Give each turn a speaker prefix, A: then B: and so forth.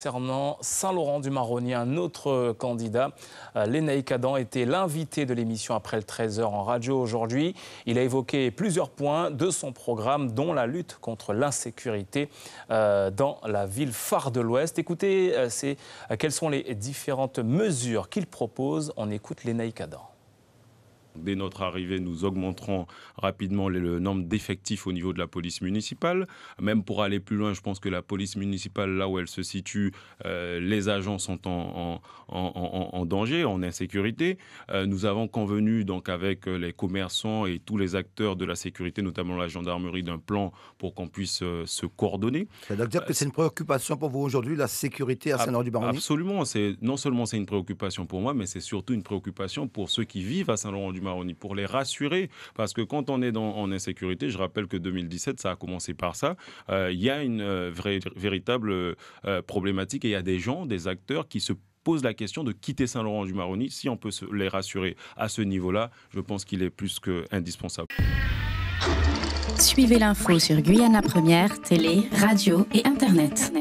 A: Concernant Saint-Laurent-du-Maroni, un autre euh, candidat, euh, Lénaï Cadan, était l'invité de l'émission après le 13h en radio aujourd'hui. Il a évoqué plusieurs points de son programme, dont la lutte contre l'insécurité euh, dans la ville phare de l'Ouest. Écoutez, quelles sont les différentes mesures qu'il propose. On écoute Lénaï Cadan.
B: Dès notre arrivée, nous augmenterons rapidement le, nombre d'effectifs au niveau de la police municipale. Même pour aller plus loin, je pense que la police municipale, là où elle se situe, euh, les agents sont en, en, danger, en insécurité. Euh, nous avons convenu donc avec euh, les commerçants et tous les acteurs de la sécurité, notamment la gendarmerie, d'un plan pour qu'on puisse se coordonner.
C: C'est-à-dire que c'est une préoccupation pour vous aujourd'hui, la sécurité à Saint-Laurent-du-Baronnier
B: Absolument. Non seulement c'est une préoccupation pour moi, mais c'est surtout une préoccupation pour ceux qui vivent à saint laurent du Maroni, pour les rassurer. Parce que quand on est en insécurité, je rappelle que 2017, ça a commencé par ça, euh, il y a une euh, vraie, véritable euh, problématique et il y a des gens, des acteurs qui se posent la question de quitter Saint-Laurent-du-Maroni. Si on peut les rassurer à ce niveau-là, je pense qu'il est plus que indispensable.
D: Suivez l'info sur Guyana Première, télé, radio et Internet.